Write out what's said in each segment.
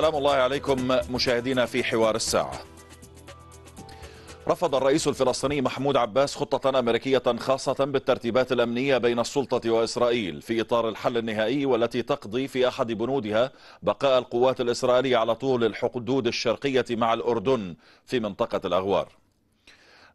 سلام الله عليكم مشاهدينا في حوار الساعة رفض الرئيس الفلسطيني محمود عباس خطة أمريكية خاصة بالترتيبات الأمنية بين السلطة وإسرائيل في إطار الحل النهائي والتي تقضي في أحد بنودها بقاء القوات الإسرائيلية على طول الحدود الشرقية مع الأردن في منطقة الأغوار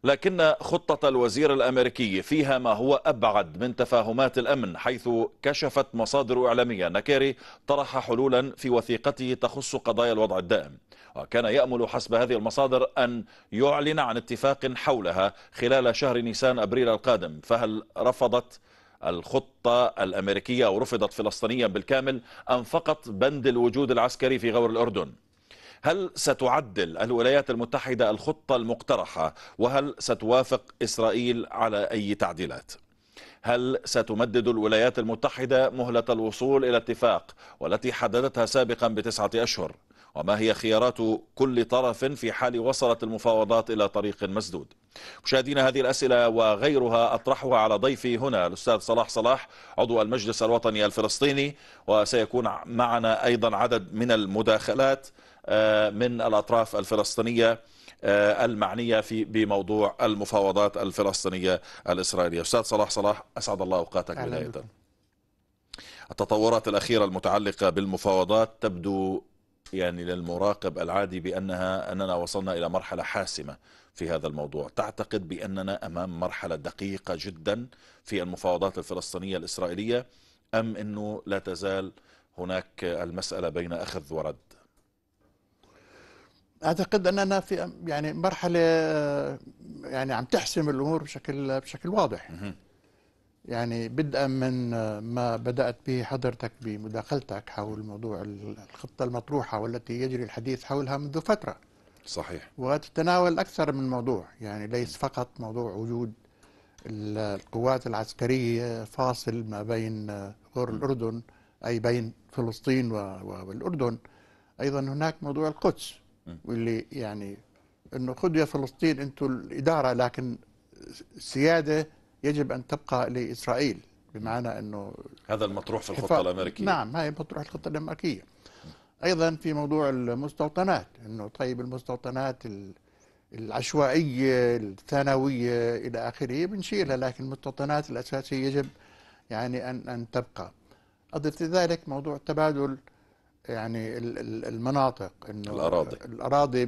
لكن خطة الوزير الأمريكي فيها ما هو أبعد من تفاهمات الأمن حيث كشفت مصادر إعلامية أن كيري طرح حلولا في وثيقته تخص قضايا الوضع الدائم وكان يأمل حسب هذه المصادر أن يعلن عن اتفاق حولها خلال شهر نيسان أبريل القادم فهل رفضت الخطة الأمريكية أو رفضت فلسطينيا بالكامل أم فقط بند الوجود العسكري في غور الأردن؟ هل ستعدل الولايات المتحدة الخطة المقترحة وهل ستوافق إسرائيل على أي تعديلات؟ هل ستمدد الولايات المتحدة مهلة الوصول إلى اتفاق والتي حددتها سابقا بتسعة أشهر؟ وما هي خيارات كل طرف في حال وصلت المفاوضات إلى طريق مسدود؟ مشاهدينا هذه الأسئلة وغيرها أطرحها على ضيفي هنا الأستاذ صلاح صلاح عضو المجلس الوطني الفلسطيني وسيكون معنا أيضا عدد من المداخلات آه، من الأطراف الفلسطينية آه، المعنية في بموضوع المفاوضات الفلسطينية الإسرائيلية أستاذ صلاح صلاح أسعد الله أوقاتك بداية التطورات الأخيرة المتعلقة بالمفاوضات تبدو يعني للمراقب العادي بأنها أننا وصلنا إلى مرحلة حاسمة في هذا الموضوع تعتقد بأننا أمام مرحلة دقيقة جدا في المفاوضات الفلسطينية الإسرائيلية أم أنه لا تزال هناك المسألة بين أخذ ورد اعتقد اننا في يعني مرحله يعني عم تحسم الامور بشكل بشكل واضح يعني بدءا من ما بدات به حضرتك بمداخلتك حول موضوع الخطه المطروحه والتي يجري الحديث حولها منذ فتره صحيح وتتناول أكثر من موضوع يعني ليس فقط موضوع وجود القوات العسكرية فاصل ما بين غور آه، الأردن أي بين فلسطين والأردن أيضا هناك موضوع القدس واللي يعني أنه خذوا يا فلسطين أنتم الإدارة لكن السيادة يجب أن تبقى لإسرائيل بمعنى أنه هذا المطروح في الخطة الأمريكية نعم هاي مطروح الخطة الأمريكية ايضا في موضوع المستوطنات انه طيب المستوطنات العشوائيه الثانويه الى اخره بنشيلها لكن المستوطنات الاساسيه يجب يعني ان ان تبقى اضف لذلك موضوع تبادل يعني المناطق انه الاراضي الاراضي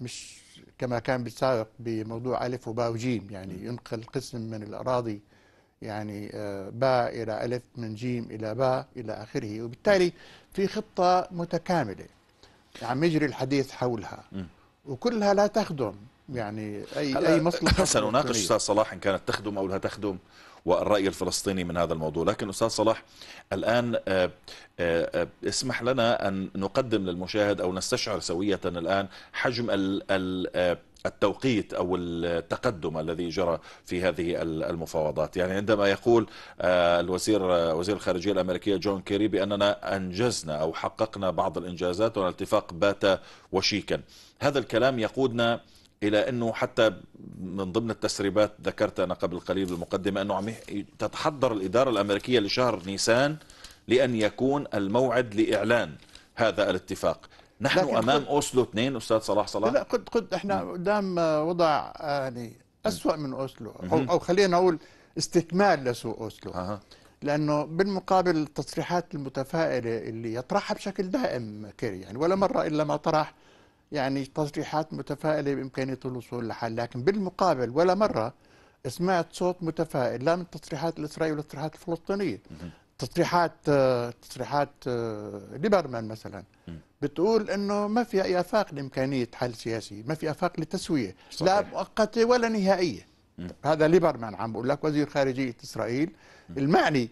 مش كما كان بالسابق بموضوع الف وباء وجيم يعني ينقل قسم من الاراضي يعني آه، باء إلى ألف من جيم إلى باء إلى آخره وبالتالي في خطة متكاملة عم يجري الحديث حولها وكلها لا تخدم يعني أي, أي مصلحة سنناقش أستاذ صلاح إن كانت تخدم أو لا تخدم والرأي الفلسطيني من هذا الموضوع لكن أستاذ صلاح الآن آه، آه، اسمح لنا أن نقدم للمشاهد أو نستشعر سوية الآن حجم ال ال التوقيت او التقدم الذي جرى في هذه المفاوضات، يعني عندما يقول آه، الوزير آه، وزير الخارجيه الامريكيه جون كيري باننا انجزنا او حققنا بعض الانجازات والاتفاق بات وشيكا، هذا الكلام يقودنا الى انه حتى من ضمن التسريبات ذكرت انا قبل قليل بالمقدمه انه عم تتحضر الاداره الامريكيه لشهر نيسان لان يكون الموعد لاعلان هذا الاتفاق نحن امام اوسلو 2 استاذ صلاح صلاح لا قد قد احنا قدام وضع يعني اسوء من اوسلو او, أو خلينا نقول استكمال لسوء اوسلو أه. لانه بالمقابل التصريحات المتفائله اللي يطرحها بشكل دائم كيري يعني ولا مره الا ما طرح يعني تصريحات متفائله بامكانيه الوصول لحل لكن بالمقابل ولا مره سمعت صوت متفائل لا من التصريحات الاسرائيليه ولا التصريحات الفلسطينيه تصريحات آه، تصريحات آه، ليبرمان مثلا بتقول انه ما في اي افاق لامكانيه حل سياسي، ما في افاق للتسويه، صحيح. لا مؤقته ولا نهائيه. م. هذا ليبرمان عم بقول لك وزير خارجيه اسرائيل المعني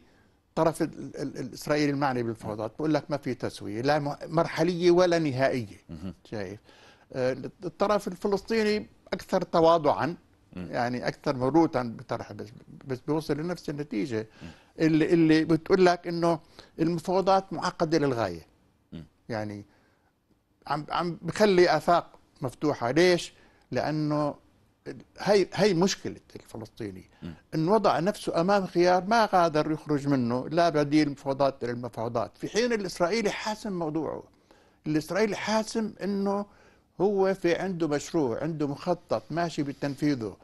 الطرف الاسرائيلي المعني بالمفاوضات بقول لك ما في تسويه، لا مرحليه ولا نهائيه. م. شايف؟ آه، الطرف الفلسطيني اكثر تواضعا يعني اكثر مروتا بطرح بس بيوصل لنفس النتيجه. م. اللي اللي بتقول لك انه المفاوضات معقده للغايه يعني عم عم بخلي افاق مفتوحه ليش لانه هي هي مشكله الفلسطيني ان وضع نفسه امام خيار ما قادر يخرج منه لا بديل مفاوضات للمفاوضات في حين الاسرائيلي حاسم موضوعه الاسرائيلي حاسم انه هو في عنده مشروع عنده مخطط ماشي بتنفيذه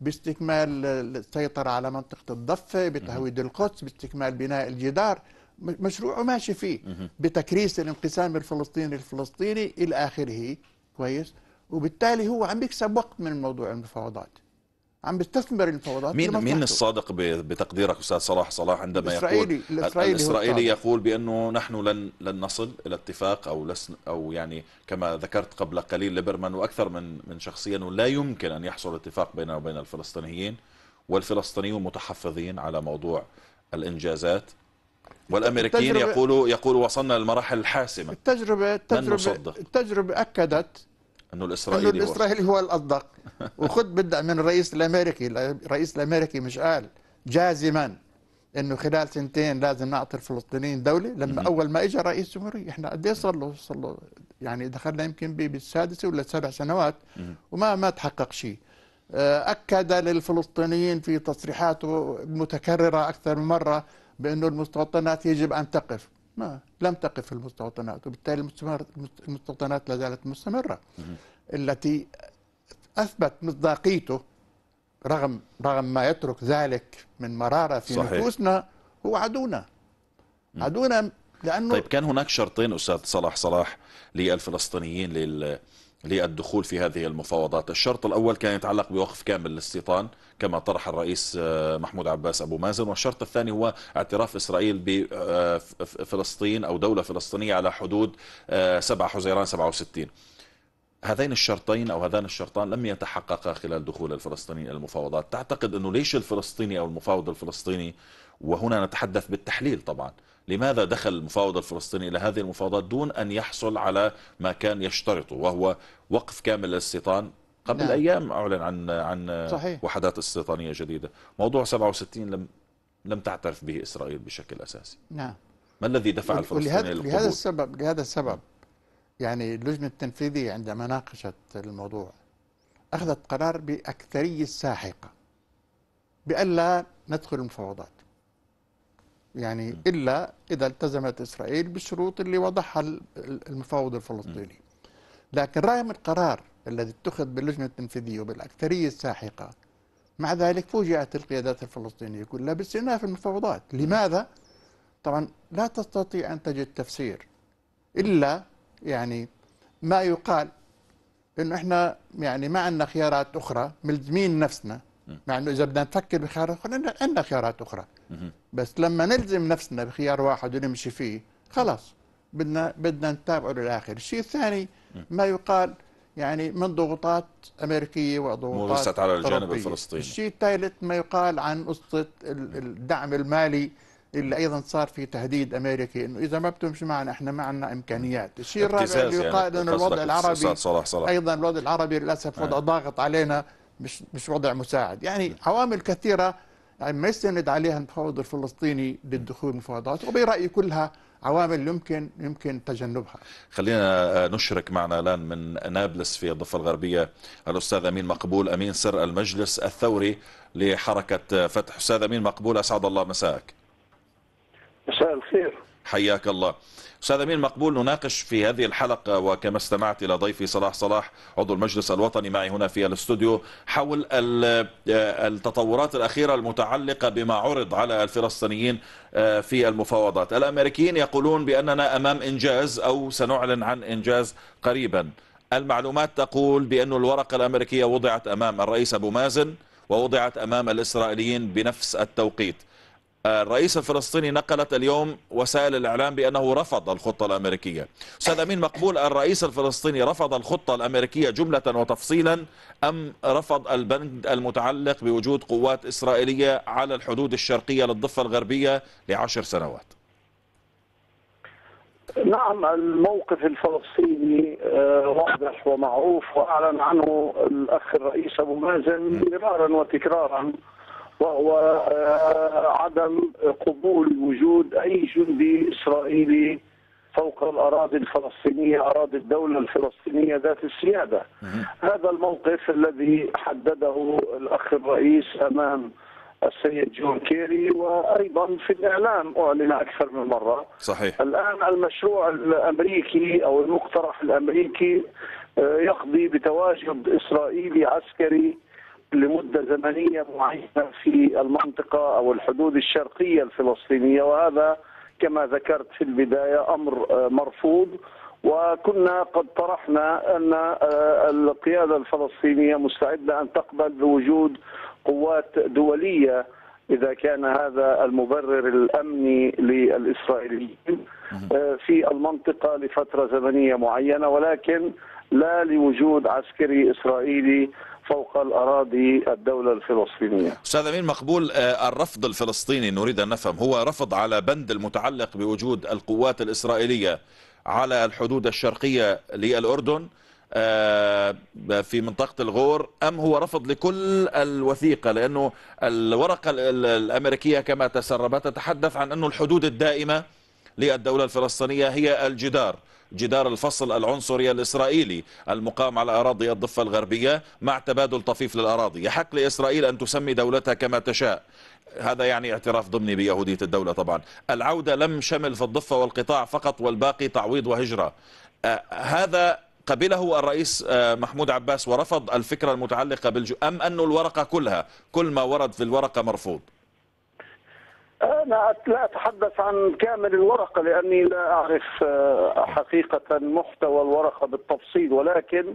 باستكمال السيطرة على منطقة الضفة بتهويد القدس باستكمال بناء الجدار مشروعه ماشي فيه بتكريس الانقسام الفلسطيني الفلسطيني إلى آخره كويس وبالتالي هو عم يكسب وقت من موضوع المفاوضات عم بيستثمر الفوضات مين مين الصادق بتقديرك استاذ صلاح صلاح عندما الإسرائيلي يقول الاسرائيلي الاسرائيلي يقول بانه نحن لن لن نصل الى اتفاق او لسن او يعني كما ذكرت قبل قليل ليبرمان واكثر من من شخصيا لا يمكن ان يحصل اتفاق بيننا وبين الفلسطينيين والفلسطينيون متحفظين على موضوع الانجازات والامريكيين يقولوا يقولوا وصلنا للمراحل الحاسمه التجربه التجربه التجربه اكدت انه الاسرائيلي انه الاسرائيلي هو الاصدق وخذ بدأ من الرئيس الامريكي الرئيس الامريكي مش قال جازما انه خلال سنتين لازم نعطي الفلسطينيين دوله لما اول ما اجى رئيس جمهوريه احنا قد ايه صار له صار له يعني دخلنا يمكن بالسادسه ولا سبع سنوات وما ما تحقق شيء آه، اكد للفلسطينيين في تصريحاته متكرره اكثر من مره بانه المستوطنات يجب ان تقف ما لم تقف المستوطنات وبالتالي المستوطنات لا زالت مستمرة التي أثبت مصداقيته رغم رغم ما يترك ذلك من مرارة في صحيح. نفوسنا هو عدونا عدونا لأنه طيب كان هناك شرطين أستاذ صلاح صلاح للفلسطينيين لل للدخول في هذه المفاوضات الشرط الأول كان يتعلق بوقف كامل للاستيطان كما طرح الرئيس آه، محمود عباس أبو مازن والشرط الثاني هو اعتراف إسرائيل بفلسطين آه، أو دولة فلسطينية على حدود 7 آه، حزيران 67 هذين الشرطين او هذان الشرطان لم يتحققا خلال دخول الفلسطينيين الى المفاوضات، تعتقد انه ليش الفلسطيني او المفاوض الفلسطيني وهنا نتحدث بالتحليل طبعا، لماذا دخل المفاوض الفلسطيني إلى هذه المفاوضات دون أن يحصل على ما كان يشترطه وهو وقف كامل للاستيطان قبل نعم. أيام أعلن عن عن صحيح. وحدات استيطانية جديدة موضوع 67 لم لم تعترف به إسرائيل بشكل أساسي نعم ما الذي دفع الفلسطيني للقبول لهذا السبب لهذا السبب يعني اللجنة التنفيذية عندما ناقشت الموضوع أخذت قرار بأكثرية ساحقة بألا ندخل المفاوضات يعني إلا إذا التزمت إسرائيل بالشروط اللي وضعها المفاوض الفلسطيني لكن رغم القرار الذي اتخذ باللجنة التنفيذية وبالأكثرية الساحقة مع ذلك فوجئت القيادات الفلسطينية كلها باستئناف المفاوضات لماذا؟ طبعا لا تستطيع أن تجد تفسير إلا يعني ما يقال انه احنا يعني ما عندنا خيارات اخرى ملزمين نفسنا مع انه اذا بدنا نفكر بخيارات اخرى عندنا خيارات اخرى بس لما نلزم نفسنا بخيار واحد ونمشي فيه خلاص بدنا بدنا نتابعه للاخر، الشيء الثاني ما يقال يعني من ضغوطات امريكيه وضغوطات موجسه على الجانب الفلسطيني الشيء الثالث ما يقال عن قصه الدعم المالي اللي ايضا صار في تهديد امريكي انه اذا ما بتمشي معنا احنا ما عندنا امكانيات، الشيء الرابع اللي يعني يقال يعني انه الوضع العربي صلاح صلاح. ايضا الوضع العربي للاسف وضع ضاغط علينا مش مش وضع مساعد يعني نعم. عوامل كثيره يعني ما يستند عليها المفاوض الفلسطيني للدخول المفاوضات وبرايي كلها عوامل يمكن يمكن تجنبها خلينا آه، نشرك معنا الان من نابلس في الضفه الغربيه الاستاذ امين مقبول امين سر المجلس الثوري لحركه آه، فتح استاذ امين مقبول اسعد الله مساءك مساء الخير حياك الله استاذ امين مقبول نناقش في هذه الحلقه وكما استمعت الى ضيفي صلاح صلاح عضو المجلس الوطني معي هنا في الاستوديو حول آه، التطورات الاخيره المتعلقه بما عرض على الفلسطينيين آه، في المفاوضات الامريكيين يقولون باننا امام انجاز او سنعلن عن انجاز قريبا المعلومات تقول بأن الورقة الأمريكية وضعت أمام الرئيس أبو مازن ووضعت أمام الإسرائيليين بنفس التوقيت الرئيس الفلسطيني نقلت اليوم وسائل الإعلام بأنه رفض الخطة الأمريكية أستاذ أمين مقبول الرئيس الفلسطيني رفض الخطة الأمريكية جملة وتفصيلا أم رفض البند المتعلق بوجود قوات إسرائيلية على الحدود الشرقية للضفة الغربية لعشر سنوات نعم الموقف الفلسطيني آه، واضح ومعروف واعلن عنه الاخ الرئيس ابو مازن مرارا وتكرارا وهو آه، عدم قبول وجود اي جندي اسرائيلي فوق الاراضي الفلسطينيه، اراضي الدوله الفلسطينيه ذات السياده. هذا الموقف الذي حدده الاخ الرئيس امام السيد جون كيري وايضا في الاعلام اعلن اكثر من مره. صحيح. الان المشروع الامريكي او المقترح الامريكي آه، يقضي بتواجد اسرائيلي عسكري لمدة زمنية معينة في المنطقة أو الحدود الشرقية الفلسطينية وهذا كما ذكرت في البداية أمر آه، مرفوض وكنا قد طرحنا أن آه، القيادة الفلسطينية مستعدة أن تقبل بوجود قوات دولية إذا كان هذا المبرر الأمني للإسرائيليين آه، في المنطقة لفترة زمنية معينة ولكن لا لوجود عسكري إسرائيلي فوق الأراضي الدولة الفلسطينية أستاذ أمين مقبول آه، الرفض الفلسطيني نريد أن نفهم هو رفض على بند المتعلق بوجود القوات الإسرائيلية على الحدود الشرقية للأردن آه، في منطقة الغور أم هو رفض لكل الوثيقة لأنه الورقة الأمريكية كما تسربت تتحدث عن أنه الحدود الدائمة للدولة الفلسطينية هي الجدار جدار الفصل العنصري الإسرائيلي المقام على أراضي الضفة الغربية مع تبادل طفيف للأراضي يحق لإسرائيل أن تسمي دولتها كما تشاء هذا يعني اعتراف ضمني بيهودية الدولة طبعا العودة لم شمل في الضفة والقطاع فقط والباقي تعويض وهجرة آه، هذا قبله الرئيس آه، محمود عباس ورفض الفكرة المتعلقة بالجو أم أن الورقة كلها كل ما ورد في الورقة مرفوض أنا لا أتحدث عن كامل الورقة لأني لا أعرف آه، حقيقة محتوى الورقة بالتفصيل ولكن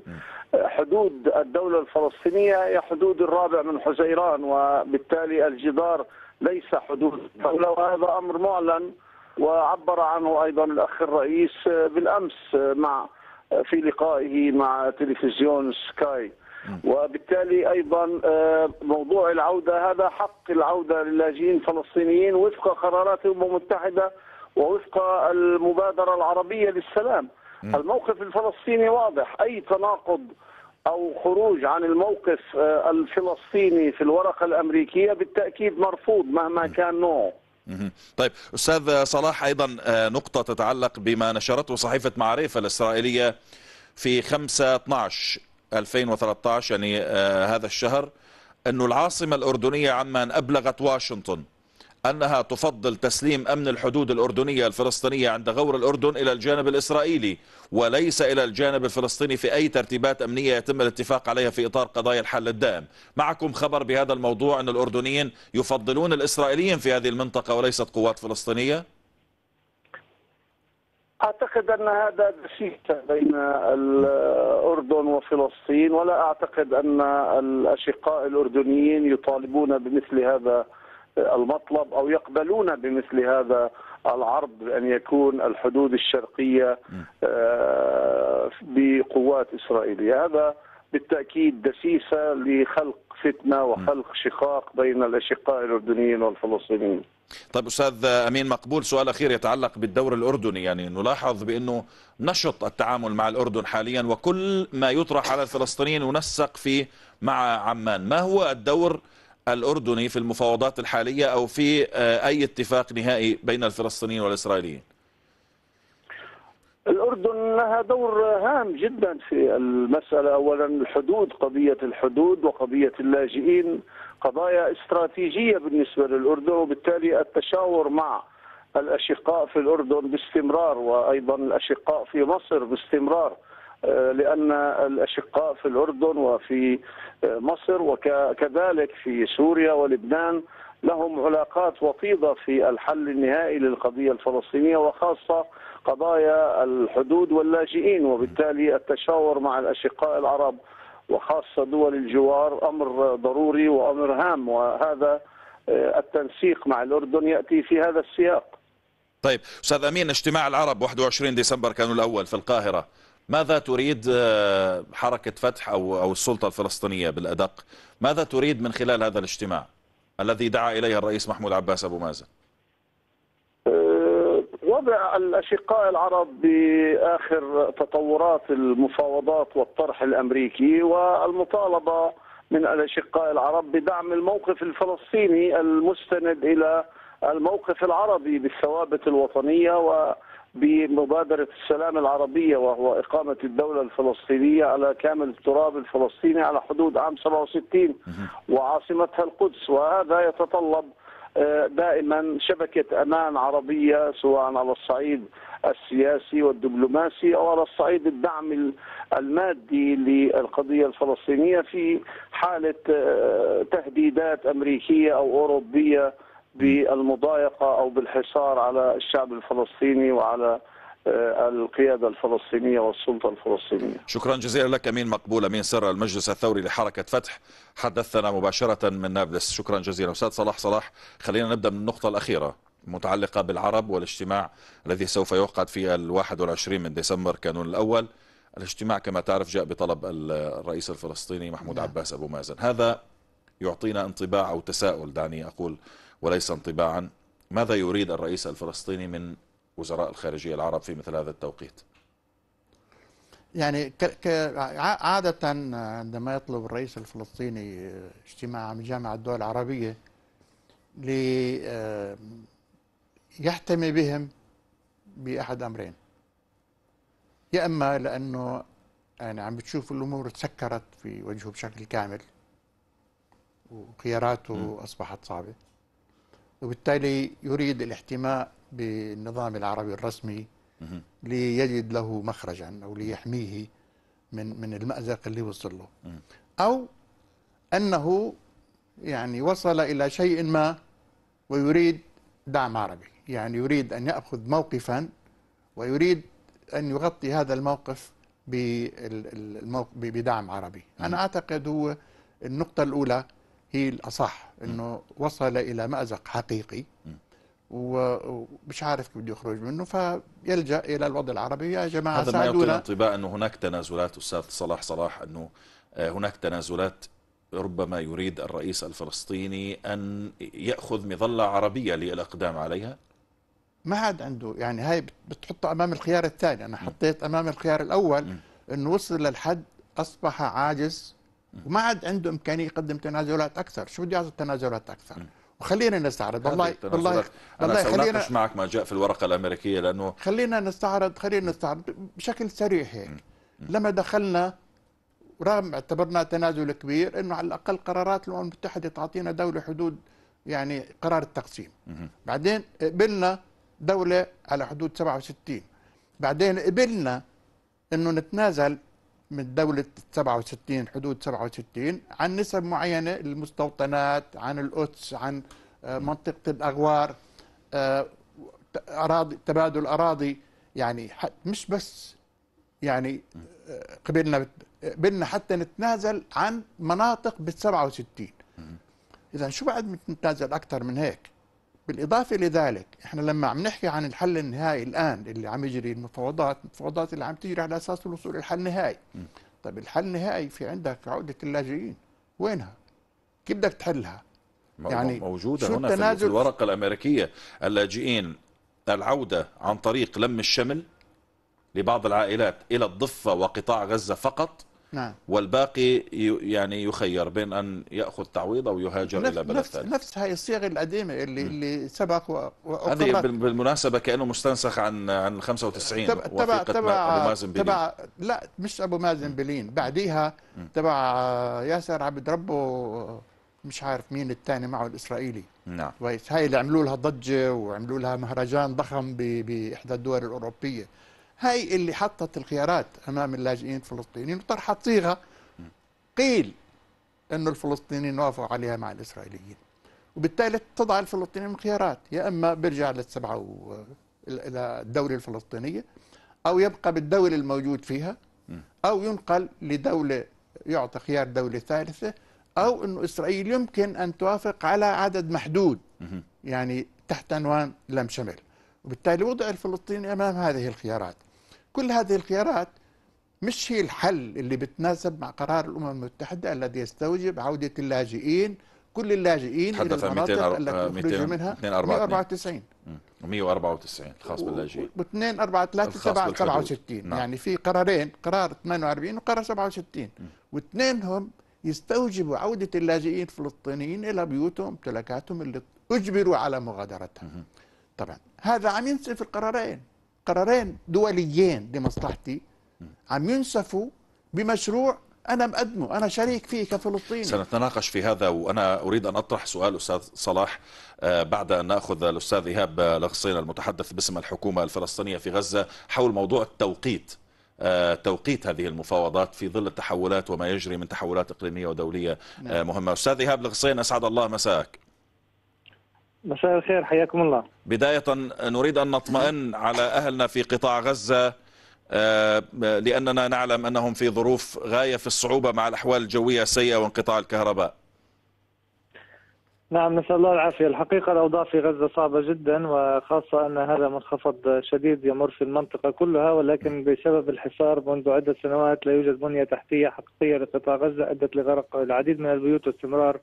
حدود الدولة الفلسطينية هي حدود الرابع من حزيران وبالتالي الجدار ليس حدود الدولة وهذا أمر معلن وعبر عنه أيضا الأخ الرئيس آه، بالأمس آه، مع في لقائه مع تلفزيون سكاي وبالتالي ايضا آه، موضوع العوده هذا حق العوده للاجئين الفلسطينيين وفق قرارات الامم المتحده ووفق المبادره العربيه للسلام. الموقف الفلسطيني واضح اي تناقض او خروج عن الموقف آه، الفلسطيني في الورقه الامريكيه بالتاكيد مرفوض مهما كان نوعه. طيب استاذ صلاح ايضا آه، نقطه تتعلق بما نشرته صحيفه معرفه الاسرائيليه في 5 12 2013 يعني آه، هذا الشهر أن العاصمة الأردنية عمان أبلغت واشنطن أنها تفضل تسليم أمن الحدود الأردنية الفلسطينية عند غور الأردن إلى الجانب الإسرائيلي وليس إلى الجانب الفلسطيني في أي ترتيبات أمنية يتم الاتفاق عليها في إطار قضايا الحل الدائم معكم خبر بهذا الموضوع أن الأردنيين يفضلون الإسرائيليين في هذه المنطقة وليست قوات فلسطينية؟ اعتقد ان هذا دسيسه بين الاردن وفلسطين ولا اعتقد ان الاشقاء الاردنيين يطالبون بمثل هذا المطلب او يقبلون بمثل هذا العرض بان يكون الحدود الشرقيه آه، بقوات اسرائيليه هذا بالتاكيد دسيسه لخلق فتنه وخلق شقاق بين الاشقاء الاردنيين والفلسطينيين. طيب استاذ امين مقبول سؤال اخير يتعلق بالدور الاردني يعني نلاحظ بانه نشط التعامل مع الاردن حاليا وكل ما يطرح على الفلسطينيين ينسق في مع عمان، ما هو الدور الاردني في المفاوضات الحاليه او في آه، اي اتفاق نهائي بين الفلسطينيين والاسرائيليين؟ الأردن لها دور هام جدا في المسألة أولا الحدود قضية الحدود وقضية اللاجئين قضايا استراتيجية بالنسبة للأردن وبالتالي التشاور مع الأشقاء في الأردن باستمرار وأيضا الأشقاء في مصر باستمرار آه، لأن الأشقاء في الأردن وفي آه، مصر وكذلك في سوريا ولبنان لهم علاقات وطيده في الحل النهائي للقضيه الفلسطينيه وخاصه قضايا الحدود واللاجئين وبالتالي التشاور مع الاشقاء العرب وخاصه دول الجوار امر ضروري وامر هام وهذا آه، التنسيق مع الاردن ياتي في هذا السياق. طيب استاذ امين اجتماع العرب 21 ديسمبر كانوا الاول في القاهره ماذا تريد آه، حركه فتح او او السلطه الفلسطينيه بالادق ماذا تريد من خلال هذا الاجتماع؟ الذي دعا إليها الرئيس محمود عباس أبو مازن أه، وضع الأشقاء العرب بآخر تطورات المفاوضات والطرح الأمريكي والمطالبة من الأشقاء العرب بدعم الموقف الفلسطيني المستند إلى الموقف العربي بالثوابت الوطنية و بمبادرة السلام العربية وهو إقامة الدولة الفلسطينية على كامل التراب الفلسطيني على حدود عام 67 وعاصمتها القدس وهذا يتطلب آه، دائما شبكة أمان عربية سواء على الصعيد السياسي والدبلوماسي أو على الصعيد الدعم المادي للقضية الفلسطينية في حالة آه، تهديدات أمريكية أو أوروبية بالمضايقه او بالحصار على الشعب الفلسطيني وعلى آه، القياده الفلسطينيه والسلطه الفلسطينيه. شكرا جزيلا لك امين مقبول امين سر المجلس الثوري لحركه فتح حدثنا مباشره من نابلس شكرا جزيلا استاذ صلاح صلاح خلينا نبدا من النقطه الاخيره متعلقه بالعرب والاجتماع الذي سوف يعقد في الواحد والعشرين من ديسمبر كانون الاول الاجتماع كما تعرف جاء بطلب الرئيس الفلسطيني محمود نعم. عباس ابو مازن هذا يعطينا انطباع او تساؤل دعني اقول وليس انطباعا ماذا يريد الرئيس الفلسطيني من وزراء الخارجية العرب في مثل هذا التوقيت يعني عادة عندما يطلب الرئيس الفلسطيني اجتماع من جامعة الدول العربية ليحتمي آه، بهم بأحد أمرين يا إما لأنه يعني عم بتشوف الأمور تسكرت في وجهه بشكل كامل وخياراته أصبحت صعبة وبالتالي يريد الاحتماء بالنظام العربي الرسمي ليجد له مخرجا أو ليحميه من من المأزق اللي وصل له أو أنه يعني وصل إلى شيء ما ويريد دعم عربي يعني يريد أن يأخذ موقفا ويريد أن يغطي هذا الموقف بدعم عربي أنا أعتقد هو النقطة الأولى هي الأصح أنه وصل إلى مأزق حقيقي ومش عارف كيف بده يخرج منه فيلجا الى الوضع العربي يا جماعه هذا ما يعطي الانطباع انه هناك تنازلات استاذ صلاح صلاح انه آه، هناك تنازلات ربما يريد الرئيس الفلسطيني ان ياخذ مظله عربيه للاقدام عليها ما عاد عنده يعني هاي بتحطه امام الخيار الثاني انا حطيت امام الخيار الاول انه وصل للحد اصبح عاجز وما عاد عنده امكانيه يقدم تنازلات اكثر شو بده يعطي تنازلات اكثر وخلينا نستعرض والله والله والله خلينا معك ما جاء في الورقه الامريكيه لانه خلينا نستعرض خلينا نستعرض بشكل سريع هيك لما دخلنا رغم اعتبرنا تنازل كبير انه على الاقل قرارات الامم المتحده تعطينا دوله حدود يعني قرار التقسيم بعدين قبلنا دوله على حدود 67 بعدين قبلنا انه نتنازل من دولة 67 حدود 67 عن نسب معينة للمستوطنات عن القدس عن آه، منطقة الأغوار آه، أراضي تبادل أراضي يعني مش بس يعني آه، قبلنا قبلنا حتى نتنازل عن مناطق بال 67 إذا شو بعد نتنازل أكثر من هيك بالإضافة لذلك إحنا لما عم نحكي عن الحل النهائي الآن اللي عم يجري المفاوضات المفاوضات اللي عم تجري على أساس الوصول للحل النهائي طيب الحل النهائي في عندك عودة اللاجئين وينها؟ كيف بدك تحلها؟ يعني موجودة هنا في, في الورقة الأمريكية اللاجئين العودة عن طريق لم الشمل لبعض العائلات إلى الضفة وقطاع غزة فقط نعم. والباقي يعني يخير بين أن يأخذ تعويض أو يهاجر إلى بلد نفس, ثاني. نفس هاي الصيغ القديمة اللي, م. اللي سبق هذه بالمناسبة كأنه مستنسخ عن عن 95 تبع تبع تبع أبو مازن بلين تبع لا مش أبو مازن بلين بعديها تبع ياسر عبد ربه مش عارف مين الثاني معه الإسرائيلي نعم كويس هاي اللي عملوا لها ضجة وعملوا لها مهرجان ضخم بإحدى الدول الأوروبية هاي اللي حطت الخيارات أمام اللاجئين الفلسطينيين وطرحت صيغة قيل انه الفلسطينيين وافقوا عليها مع الإسرائيليين وبالتالي تضع الفلسطينيين خيارات يا إما بيرجع للسبعة و... إلى الدولة الفلسطينية أو يبقى بالدولة الموجود فيها أو ينقل لدولة يعطى خيار دولة ثالثة أو انه إسرائيل يمكن أن توافق على عدد محدود يعني تحت عنوان لم شمل وبالتالي وضع الفلسطيني أمام هذه الخيارات كل هذه الخيارات مش هي الحل اللي بتناسب مع قرار الأمم المتحدة الذي يستوجب عودة اللاجئين كل اللاجئين إلى المناطق التي أخرجوا منها 194 194 الخاص باللاجئين و 2 4 3 7 67 نعم. يعني في قرارين قرار 48 وقرار 67 واثنينهم يستوجبوا عودة اللاجئين الفلسطينيين إلى بيوتهم امتلاكاتهم اللي أجبروا على مغادرتها طبعا هذا عم ينسف القرارين قرارين دوليين لمصلحتي عم ينسفوا بمشروع أنا مقدمه أنا شريك فيه كفلسطيني سنتناقش في هذا وأنا أريد أن أطرح سؤال أستاذ صلاح آه، بعد أن نأخذ الأستاذ إيهاب لغصين المتحدث باسم الحكومة الفلسطينية في غزة حول موضوع التوقيت آه، توقيت هذه المفاوضات في ظل التحولات وما يجري من تحولات إقليمية ودولية آه، نعم. مهمة أستاذ إيهاب لغصين أسعد الله مساك مساء الخير حياكم الله بداية نريد أن نطمئن على أهلنا في قطاع غزة آه، لأننا نعلم أنهم في ظروف غاية في الصعوبة مع الأحوال الجوية السيئة وانقطاع الكهرباء نعم نسأل الله العافية الحقيقة الأوضاع في غزة صعبة جدا وخاصة أن هذا منخفض شديد يمر في المنطقة كلها ولكن بسبب الحصار منذ عدة سنوات لا يوجد بنية تحتية حقيقية لقطاع غزة أدت لغرق العديد من البيوت واستمرار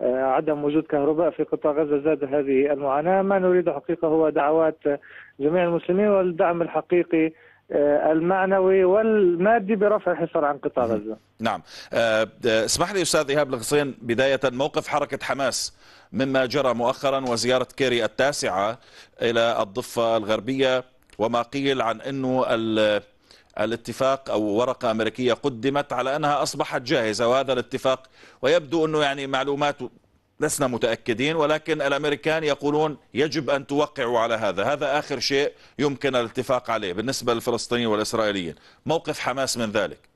آه، عدم وجود كهرباء في قطاع غزة زاد هذه المعاناة ما نريد حقيقة هو دعوات جميع المسلمين والدعم الحقيقي آه، المعنوي والمادي برفع الحصار عن قطاع غزة نعم آه، اسمح لي أستاذ إيهاب الغصين بداية موقف حركة حماس مما جرى مؤخرا وزيارة كيري التاسعة إلى الضفة الغربية وما قيل عن أنه الاتفاق أو ورقة أمريكية قدمت على أنها أصبحت جاهزة وهذا الاتفاق ويبدو أنه يعني معلومات لسنا متأكدين ولكن الأمريكان يقولون يجب أن توقعوا على هذا هذا آخر شيء يمكن الاتفاق عليه بالنسبة للفلسطينيين والإسرائيليين موقف حماس من ذلك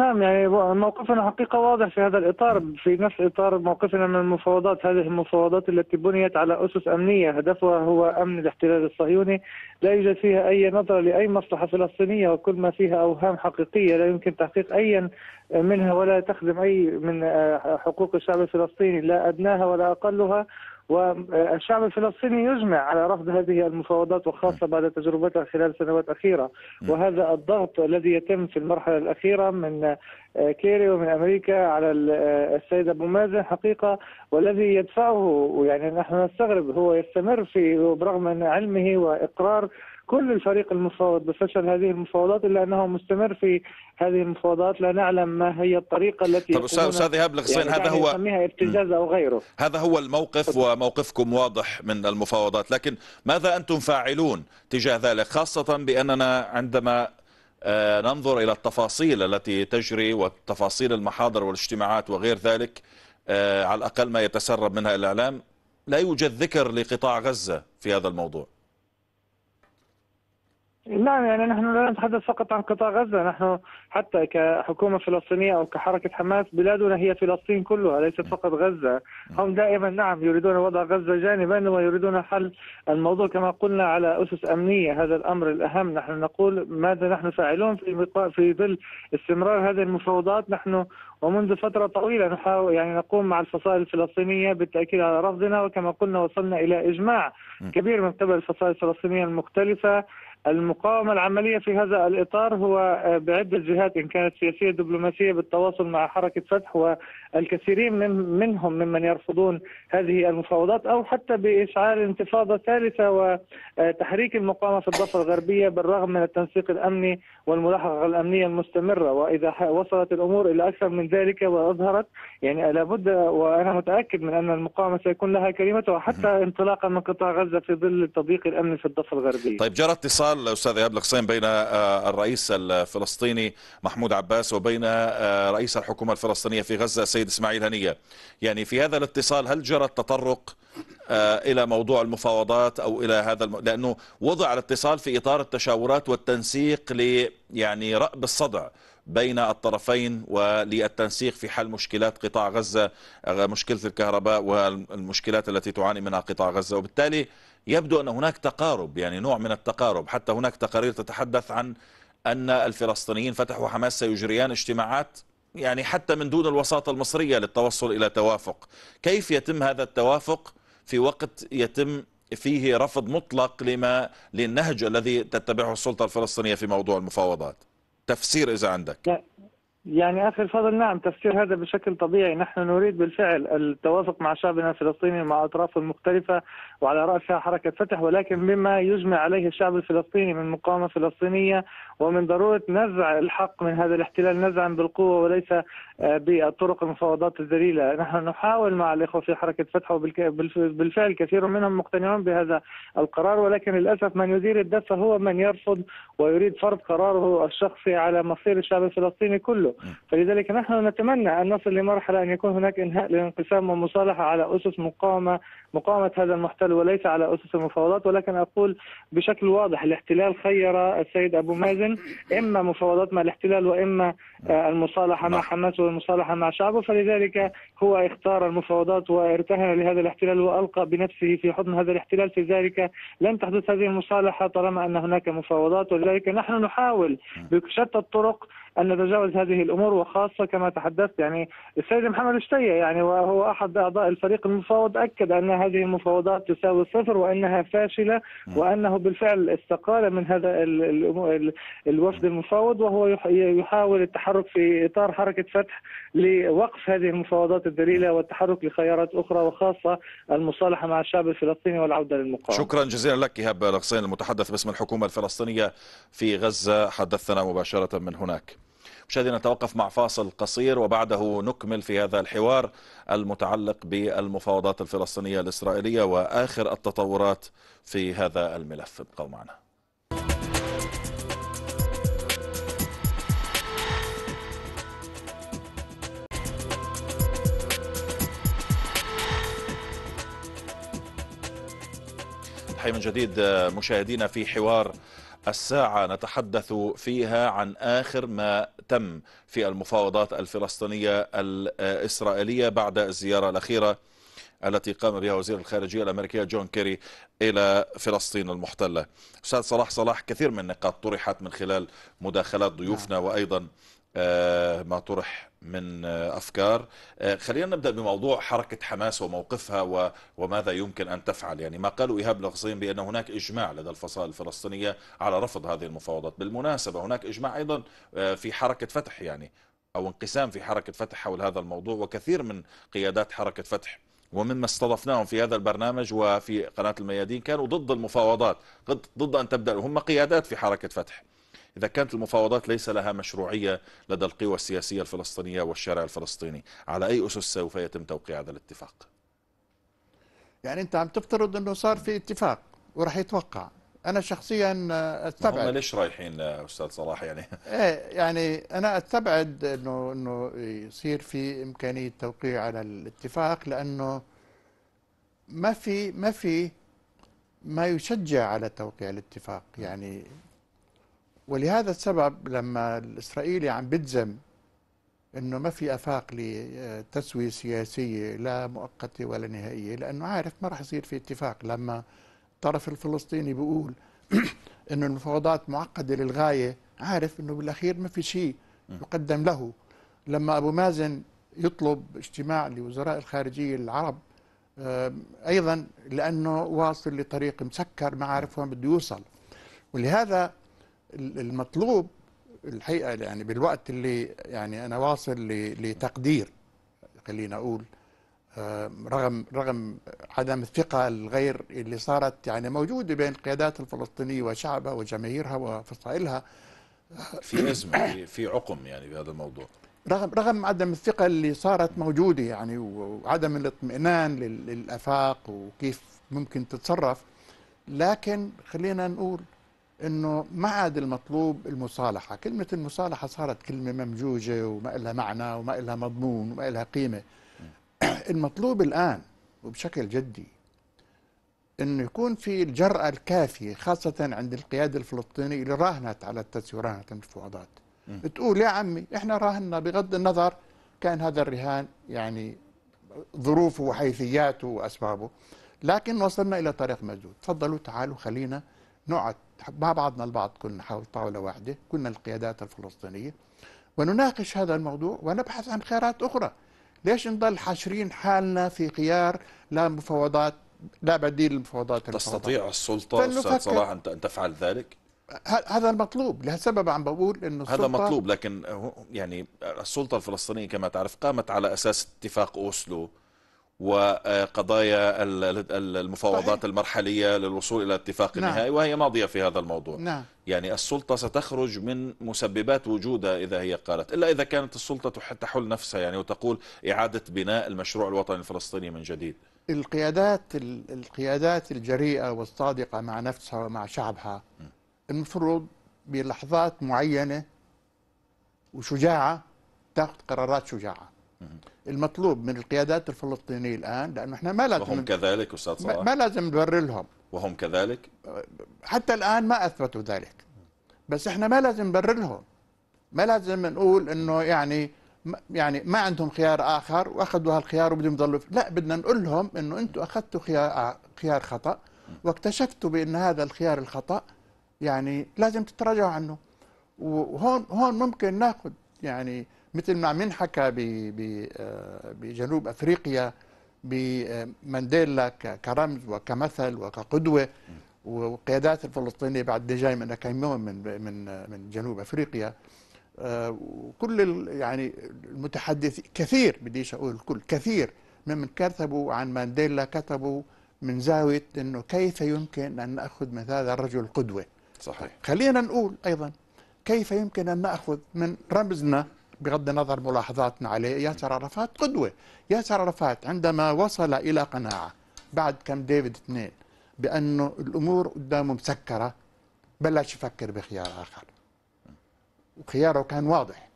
نعم يعني موقفنا حقيقة واضح في هذا الإطار في نفس إطار موقفنا من المفاوضات هذه المفاوضات التي بنيت على أسس أمنية هدفها هو أمن الاحتلال الصهيوني لا يوجد فيها أي نظرة لأي مصلحة فلسطينية وكل ما فيها أوهام حقيقية لا يمكن تحقيق أي منها ولا تخدم أي من آه، حقوق الشعب الفلسطيني لا أدناها ولا أقلها والشعب الفلسطيني يجمع على رفض هذه المفاوضات وخاصه بعد تجربتها خلال سنوات اخيره وهذا الضغط الذي يتم في المرحله الاخيره من آه، كيري ومن امريكا على آه، السيد ابو مازن حقيقه والذي يدفعه يعني نحن نستغرب هو يستمر في برغم علمه واقرار كل الفريق المفاوض بفشل هذه المفاوضات الا انه مستمر في هذه المفاوضات لا نعلم ما هي الطريقه التي طب استاذ ايهاب الغصين يعني هذا هو ابتزاز او غيره هذا هو الموقف وموقفكم واضح من المفاوضات لكن ماذا انتم فاعلون تجاه ذلك خاصه باننا عندما آه، ننظر الى التفاصيل التي تجري وتفاصيل المحاضر والاجتماعات وغير ذلك آه، على الاقل ما يتسرب منها الاعلام لا يوجد ذكر لقطاع غزه في هذا الموضوع نعم يعني نحن لا نتحدث فقط عن قطاع غزة نحن حتى كحكومة فلسطينية أو كحركة حماس بلادنا هي فلسطين كلها ليست فقط غزة هم دائما نعم يريدون وضع غزة جانبا ويريدون حل الموضوع كما قلنا على أسس أمنية هذا الأمر الأهم نحن نقول ماذا نحن فاعلون في في ظل استمرار هذه المفاوضات نحن ومنذ فترة طويلة نحاول يعني نقوم مع الفصائل الفلسطينية بالتأكيد على رفضنا وكما قلنا وصلنا إلى إجماع كبير من قبل الفصائل الفلسطينية المختلفة المقاومة العملية في هذا الإطار هو آه، بعدة جهات إن كانت سياسية دبلوماسية بالتواصل مع حركة فتح والكثيرين من منهم ممن يرفضون هذه المفاوضات أو حتى بإشعال انتفاضة ثالثة وتحريك المقاومة في الضفة الغربية بالرغم من التنسيق الأمني والملاحقة الأمنية المستمرة وإذا وصلت الأمور إلى أكثر من ذلك وأظهرت يعني لابد وأنا متأكد من أن المقاومة سيكون لها كلمة حتى انطلاقا من قطاع غزة في ظل التضييق الأمني في الضفة الغربية طيب جرى اتصال التقى الاستاذ ايهاب القصيم بين آه، الرئيس الفلسطيني محمود عباس وبين آه، رئيس الحكومه الفلسطينيه في غزه السيد اسماعيل هنيه يعني في هذا الاتصال هل جرى التطرق آه، الى موضوع المفاوضات او الى هذا الم... لانه وضع الاتصال في اطار التشاورات والتنسيق ل يعني رأب الصدع بين الطرفين وللتنسيق في حل مشكلات قطاع غزة آه، مشكلة الكهرباء والمشكلات التي تعاني منها قطاع غزة وبالتالي يبدو أن هناك تقارب يعني نوع من التقارب حتى هناك تقارير تتحدث عن أن الفلسطينيين فتحوا حماس سيجريان اجتماعات يعني حتى من دون الوساطة المصرية للتوصل إلى توافق كيف يتم هذا التوافق في وقت يتم فيه رفض مطلق لما للنهج الذي تتبعه السلطة الفلسطينية في موضوع المفاوضات تفسير اذا عندك يعني اخي الفضل نعم تفسير هذا بشكل طبيعي نحن نريد بالفعل التوافق مع شعبنا الفلسطيني مع اطرافه المختلفه وعلى راسها حركه فتح ولكن بما يجمع عليه الشعب الفلسطيني من مقاومه فلسطينيه ومن ضروره نزع الحق من هذا الاحتلال نزعا بالقوه وليس آه، بالطرق المفاوضات الذليله، نحن نحاول مع الاخوه في حركه فتح وبالفعل كثير منهم مقتنعون بهذا القرار ولكن للاسف من يدير الدفه هو من يرفض ويريد فرض قراره الشخصي على مصير الشعب الفلسطيني كله، فلذلك نحن نتمنى ان نصل لمرحله ان يكون هناك انهاء للانقسام ومصالحه على اسس مقاومه مقاومه هذا المحتل وليس على اسس المفاوضات ولكن اقول بشكل واضح الاحتلال خير السيد ابو مازن اما مفاوضات مع الاحتلال واما آه، المصالحه مع نعم. حماس والمصالحه مع شعبه فلذلك هو اختار المفاوضات وارتهن لهذا الاحتلال والقى بنفسه في حضن هذا الاحتلال في ذلك لن تحدث هذه المصالحه طالما ان هناك مفاوضات ولذلك نحن نحاول نعم. بشتى الطرق ان نتجاوز هذه الامور وخاصه كما تحدثت يعني السيد محمد الشتيه يعني وهو احد اعضاء الفريق المفاوض اكد ان هذه المفاوضات تساوي صفر وانها فاشله نعم. وانه بالفعل استقال من هذا الوفد المفاوض وهو يحاول التحول التحرك في إطار حركة فتح لوقف هذه المفاوضات الدليلة والتحرك لخيارات أخرى وخاصة المصالحة مع الشعب الفلسطيني والعودة للمقاومة شكرا جزيلا لك إيهاب الغسين المتحدث باسم الحكومة الفلسطينية في غزة حدثنا مباشرة من هناك مشاهدينا نتوقف مع فاصل قصير وبعده نكمل في هذا الحوار المتعلق بالمفاوضات الفلسطينية الإسرائيلية وآخر التطورات في هذا الملف ابقوا معنا حي من جديد آه، مشاهدينا في حوار الساعة نتحدث فيها عن آخر ما تم في المفاوضات الفلسطينية الإسرائيلية بعد الزيارة الأخيرة التي قام بها وزير الخارجية الأمريكية جون كيري إلى فلسطين المحتلة أستاذ صلاح صلاح كثير من النقاط طرحت من خلال مداخلات نعم. ضيوفنا وأيضا آه، ما طرح من آه، افكار آه، خلينا نبدا بموضوع حركه حماس وموقفها وماذا يمكن ان تفعل يعني ما قاله ايهاب الغصين بان هناك اجماع لدى الفصائل الفلسطينيه على رفض هذه المفاوضات بالمناسبه هناك اجماع ايضا في حركه فتح يعني او انقسام في حركه فتح حول هذا الموضوع وكثير من قيادات حركه فتح ومما استضفناهم في هذا البرنامج وفي قناه الميادين كانوا ضد المفاوضات ضد ان تبدا هم قيادات في حركه فتح إذا كانت المفاوضات ليس لها مشروعية لدى القوى السياسية الفلسطينية والشارع الفلسطيني على أي أسس سوف يتم توقيع هذا الاتفاق يعني أنت عم تفترض أنه صار في اتفاق وراح يتوقع انا شخصيا آه، استبعد هم ليش رايحين آه، استاذ صلاح يعني ايه يعني انا استبعد انه انه يصير في امكانيه توقيع على الاتفاق لانه ما في ما في ما يشجع على توقيع الاتفاق يعني ولهذا السبب لما الإسرائيلي عم بتزم انه ما في افاق لتسويه سياسيه لا مؤقته ولا نهائيه لانه عارف ما راح يصير في اتفاق لما الطرف الفلسطيني بيقول انه المفاوضات معقده للغايه عارف انه بالاخير ما في شيء يقدم له لما ابو مازن يطلب اجتماع لوزراء الخارجيه العرب ايضا لانه واصل لطريق مسكر ما عارف وين بده يوصل ولهذا المطلوب الحقيقه يعني بالوقت اللي يعني انا واصل لتقدير خلينا اقول آه، رغم رغم عدم الثقه الغير اللي صارت يعني موجوده بين القيادات الفلسطينيه وشعبها وجماهيرها وفصائلها آه، في ازمه في عقم يعني بهذا الموضوع رغم رغم عدم الثقه اللي صارت موجوده يعني وعدم الاطمئنان للافاق وكيف ممكن تتصرف لكن خلينا نقول انه ما عاد المطلوب المصالحه، كلمه المصالحه صارت كلمه ممجوجه وما لها معنى وما لها مضمون وما لها قيمه. المطلوب الان وبشكل جدي انه يكون في الجرأه الكافيه خاصه عند القياده الفلسطينيه اللي راهنت على التسوية راهنت المفاوضات. تقول يا عمي احنا راهنا بغض النظر كان هذا الرهان يعني ظروفه وحيثياته واسبابه لكن وصلنا الى طريق مسدود، تفضلوا تعالوا خلينا نقعد مع بعضنا البعض كنا حول طاولة واحدة كنا القيادات الفلسطينية ونناقش هذا الموضوع ونبحث عن خيارات أخرى ليش نضل حاشرين حالنا في خيار لا مفاوضات لا بديل للمفاوضات تستطيع السلطة أستاذ صلاح أن تفعل ذلك؟ هذا المطلوب لهالسبب عم بقول انه هذا مطلوب لكن يعني السلطه الفلسطينيه كما تعرف قامت على اساس اتفاق اوسلو وقضايا المفاوضات المرحلية للوصول إلى اتفاق نعم. نهائي وهي ماضية في هذا الموضوع نعم. يعني السلطة ستخرج من مسببات وجودها إذا هي قالت إلا إذا كانت السلطة تحل نفسها يعني وتقول إعادة بناء المشروع الوطني الفلسطيني من جديد القيادات القيادات الجريئة والصادقة مع نفسها ومع شعبها المفروض بلحظات معينة وشجاعة تاخذ قرارات شجاعة المطلوب من القيادات الفلسطينيه الان لانه احنا ما لازم وهم كذلك استاذ صلاح ما لازم نبرر لهم وهم كذلك حتى الان ما اثبتوا ذلك بس احنا ما لازم نبرر لهم ما لازم نقول انه يعني يعني ما عندهم خيار اخر واخذوا هالخيار وبدهم يضلوا لا بدنا نقول لهم انه انتم اخذتوا خيار خيار خطا واكتشفتوا بان هذا الخيار الخطا يعني لازم تتراجعوا عنه وهون هون ممكن ناخذ يعني مثل ما منحكى آه، بجنوب افريقيا بمانديلا آه، كرمز وكمثل وكقدوه والقيادات الفلسطينيه بعد جاي من كم من من من جنوب افريقيا آه، وكل يعني المتحدث كثير بديش اقول الكل كثير ممن كتبوا عن مانديلا كتبوا من زاويه انه كيف يمكن ان ناخذ من هذا الرجل قدوه صحيح خلينا نقول ايضا كيف يمكن ان ناخذ من رمزنا بغض النظر ملاحظاتنا عليه ياسر عرفات قدوة ياسر عرفات عندما وصل إلى قناعة بعد كم ديفيد اثنين بأنه الأمور قدامه مسكرة بلش يفكر بخيار آخر وخياره كان واضح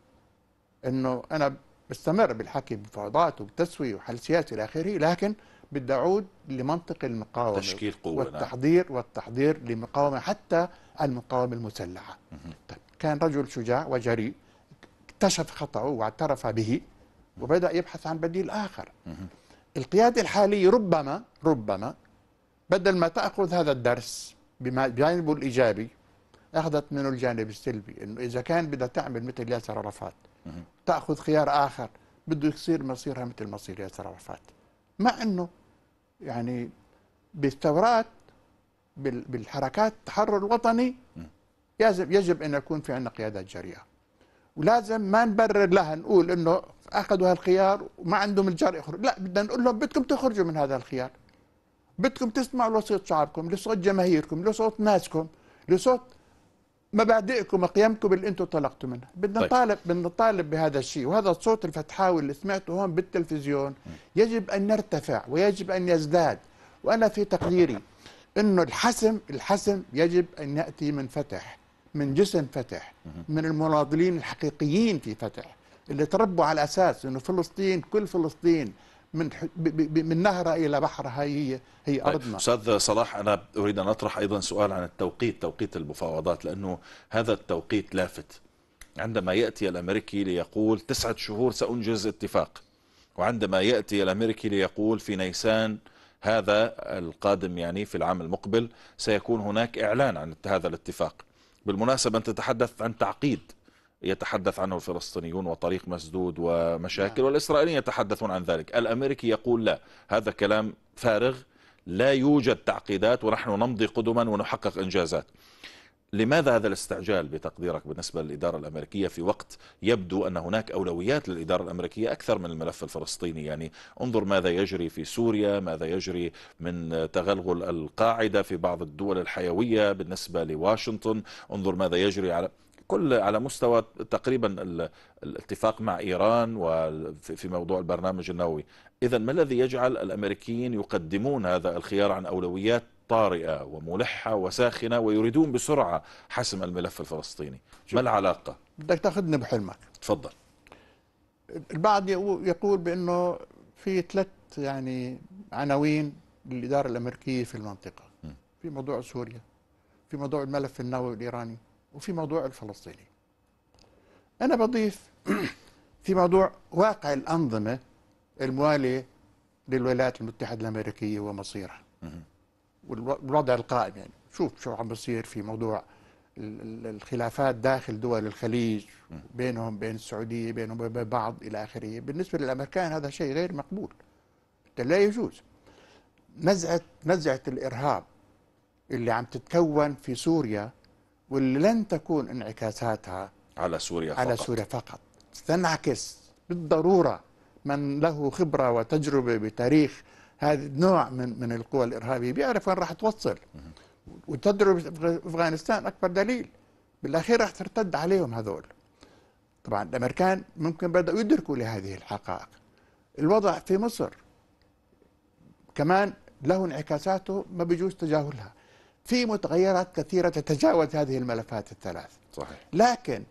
أنه أنا بستمر بالحكي بمفاوضات وبتسوية وحل سياسي إلى آخره لكن بدي أعود لمنطق المقاومة تشكيل قوة نعم. والتحضير نعم. والتحضير لمقاومة حتى المقاومة المسلحة طيب، كان رجل شجاع وجريء اكتشف خطأه واعترف به وبدأ يبحث عن بديل آخر القيادة الحالية ربما ربما بدل ما تأخذ هذا الدرس بما بجانبه الإيجابي أخذت منه الجانب السلبي إنه إذا كان بدها تعمل مثل ياسر عرفات تأخذ خيار آخر بده يصير مصيرها مثل مصير ياسر عرفات مع إنه يعني بالثورات بالحركات التحرر الوطني يجب أن يكون في عندنا قيادات جريئة ولازم ما نبرر لها نقول انه اخذوا هالخيار وما عندهم الجار يخرج لا بدنا نقول لهم بدكم تخرجوا من هذا الخيار بدكم تسمعوا لصوت شعبكم لصوت جماهيركم لصوت ناسكم لصوت مبادئكم وقيمكم اللي انتم طلقتوا منها بدنا طيب. نطالب بدنا نطالب بهذا الشيء وهذا الصوت الفتحاوي اللي سمعته هون بالتلفزيون يجب ان نرتفع ويجب ان يزداد وانا في تقديري انه الحسم الحسم يجب ان ياتي من فتح من جسم فتح من المناضلين الحقيقيين في فتح اللي تربوا على اساس انه فلسطين كل فلسطين من من نهرها الى بحرها هي هي طيب، ارضنا استاذ صلاح انا اريد ان اطرح ايضا سؤال عن التوقيت توقيت المفاوضات لانه هذا التوقيت لافت عندما ياتي الامريكي ليقول تسعه شهور سانجز اتفاق وعندما ياتي الامريكي ليقول في نيسان هذا القادم يعني في العام المقبل سيكون هناك اعلان عن هذا الاتفاق بالمناسبة أنت تتحدث عن تعقيد يتحدث عنه الفلسطينيون وطريق مسدود ومشاكل نعم. والإسرائيليين يتحدثون عن ذلك الأمريكي يقول لا هذا كلام فارغ لا يوجد تعقيدات ونحن نمضي قدما ونحقق إنجازات لماذا هذا الاستعجال بتقديرك بالنسبة للإدارة الأمريكية في وقت يبدو أن هناك أولويات للإدارة الأمريكية أكثر من الملف الفلسطيني يعني انظر ماذا يجري في سوريا ماذا يجري من تغلغل القاعدة في بعض الدول الحيوية بالنسبة لواشنطن انظر ماذا يجري على كل على مستوى تقريبا الاتفاق مع ايران وفي موضوع البرنامج النووي، اذا ما الذي يجعل الامريكيين يقدمون هذا الخيار عن اولويات طارئة وملحة وساخنة ويريدون بسرعة حسم الملف الفلسطيني ما العلاقة؟ بدك تاخذني بحلمك تفضل البعض يقول بأنه في ثلاث يعني عناوين للإدارة الأمريكية في المنطقة م. في موضوع سوريا في موضوع الملف النووي الإيراني وفي موضوع الفلسطيني أنا بضيف في موضوع واقع الأنظمة الموالية للولايات المتحدة الأمريكية ومصيرها والوضع القائم يعني شوف شو عم بصير في موضوع الخلافات داخل دول الخليج بينهم بين السعوديه بينهم وبين بعض الى اخره، بالنسبه للامريكان هذا شيء غير مقبول. لا يجوز. نزعه نزعه الارهاب اللي عم تتكون في سوريا واللي لن تكون انعكاساتها على سوريا فقط على سوريا فقط تنعكس بالضروره من له خبره وتجربه بتاريخ هذا نوع من من القوى الارهابيه بيعرف وين راح توصل وتضرب افغانستان اكبر دليل بالاخير راح ترتد عليهم هذول طبعا الامريكان ممكن بداوا يدركوا لهذه الحقائق الوضع في مصر كمان له انعكاساته ما بيجوز تجاهلها في متغيرات كثيره تتجاوز هذه الملفات الثلاث صحيح لكن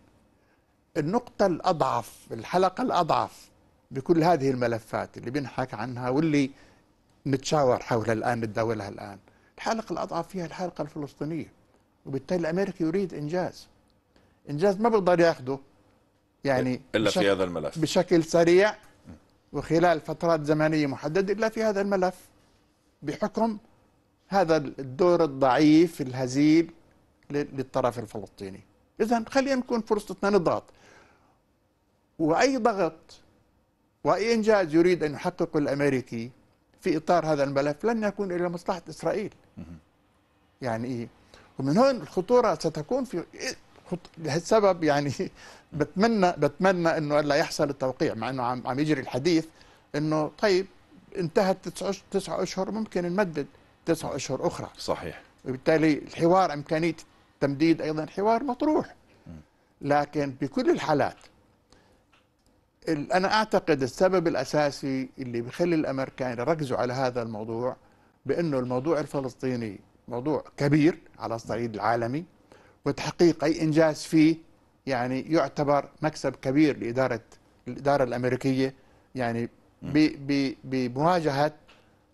النقطة الأضعف الحلقة الأضعف بكل هذه الملفات اللي بنحكى عنها واللي نتشاور حولها الآن نتداولها الآن الحلقة الأضعف فيها الحلقة الفلسطينية وبالتالي الأمريكي يريد إنجاز إنجاز ما بيقدر ياخده يعني إلا في هذا الملف بشكل سريع وخلال فترات زمنية محددة إلا في هذا الملف بحكم هذا الدور الضعيف الهزيل للطرف الفلسطيني إذا خلينا نكون فرصتنا نضغط وأي ضغط وأي إنجاز يريد أن يحققه الأمريكي في إطار هذا الملف لن يكون إلى مصلحة إسرائيل يعني إيه ومن هون الخطورة ستكون في لهالسبب يعني بتمنى بتمنى انه الا يحصل التوقيع مع انه عم عم يجري الحديث انه طيب انتهت تسعة اشهر ممكن نمدد تسعة اشهر اخرى صحيح وبالتالي الحوار امكانيه تمديد ايضا حوار مطروح لكن بكل الحالات انا اعتقد السبب الاساسي اللي بيخلي الامريكان يركزوا على هذا الموضوع بانه الموضوع الفلسطيني موضوع كبير على الصعيد العالمي وتحقيق اي انجاز فيه يعني يعتبر مكسب كبير لاداره الاداره الامريكيه يعني بمواجهه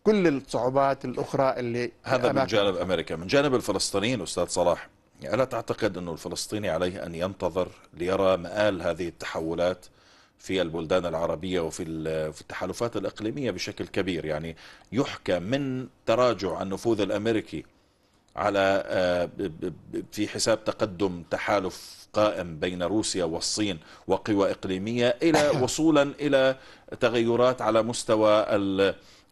كل الصعوبات الاخرى اللي هذا من جانب امريكا من جانب الفلسطينيين استاذ صلاح يعني الا تعتقد انه الفلسطيني عليه ان ينتظر ليرى مآل هذه التحولات في البلدان العربية وفي في التحالفات الإقليمية بشكل كبير يعني يحكى من تراجع النفوذ الأمريكي على آه، في حساب تقدم تحالف قائم بين روسيا والصين وقوى إقليمية إلى وصولا إلى تغيرات على مستوى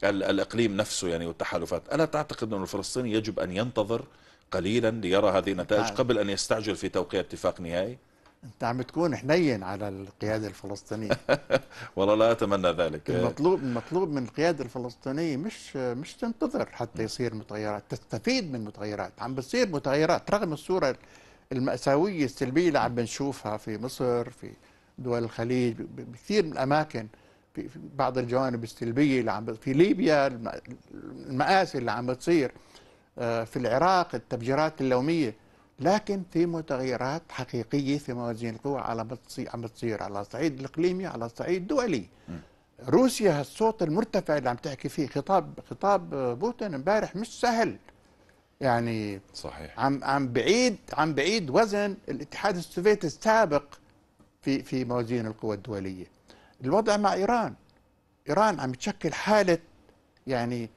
الإقليم نفسه يعني والتحالفات ألا تعتقد أن الفلسطيني يجب أن ينتظر قليلا ليرى هذه النتائج نعم. قبل أن يستعجل في توقيع اتفاق نهائي؟ انت عم تكون حنين على القياده الفلسطينيه والله لا اتمنى ذلك المطلوب المطلوب من القياده الفلسطينيه مش مش تنتظر حتى يصير متغيرات تستفيد من متغيرات عم بتصير متغيرات رغم الصوره المأساوية السلبية اللي عم بنشوفها في مصر في دول الخليج بكثير من الأماكن في بعض الجوانب السلبية اللي عم في ليبيا المآسي اللي عم بتصير آه، في العراق التفجيرات اللومية لكن في متغيرات حقيقيه في موازين القوى على عم بتصير على الصعيد الاقليمي على الصعيد الدولي روسيا الصوت المرتفع اللي عم تحكي فيه خطاب خطاب بوتين امبارح مش سهل يعني صحيح عم عم بعيد عم بعيد وزن الاتحاد السوفيتي السابق في في موازين القوى الدوليه الوضع مع ايران ايران عم تشكل حاله يعني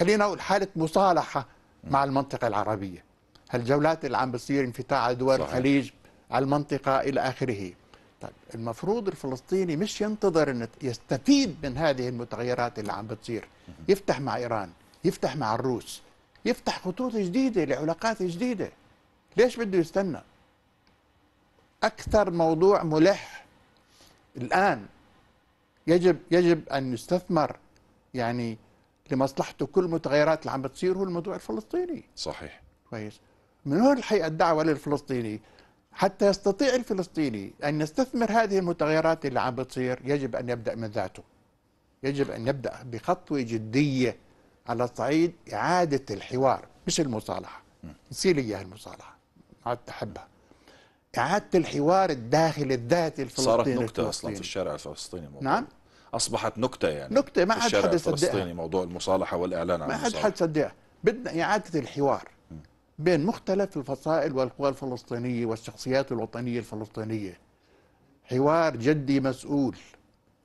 خلينا نقول حاله مصالحه مع المنطقه العربيه هالجولات اللي عم بتصير انفتاح على دول الخليج على المنطقة إلى آخره طيب المفروض الفلسطيني مش ينتظر أن يستفيد من هذه المتغيرات اللي عم بتصير يفتح مع إيران يفتح مع الروس يفتح خطوط جديدة لعلاقات جديدة ليش بده يستنى أكثر موضوع ملح الآن يجب يجب أن يستثمر يعني لمصلحته كل المتغيرات اللي عم بتصير هو الموضوع الفلسطيني صحيح كويس من هون الحقيقة الدعوة للفلسطيني حتى يستطيع الفلسطيني أن يستثمر هذه المتغيرات اللي عم بتصير يجب أن يبدأ من ذاته يجب أن نبدأ بخطوة جدية على صعيد إعادة الحوار مش المصالحة نسيل إياها المصالحة عاد تحبها إعادة الحوار الداخلي الذاتي الفلسطيني صارت نكتة أصلا في الشارع الفلسطيني الموضوع. نعم أصبحت نكتة يعني نكتة ما حد حد يصدقها موضوع المصالحة والإعلان عن ما حد حد يصدقها بدنا إعادة الحوار بين مختلف الفصائل والقوى الفلسطينية والشخصيات الوطنية الفلسطينية حوار جدي مسؤول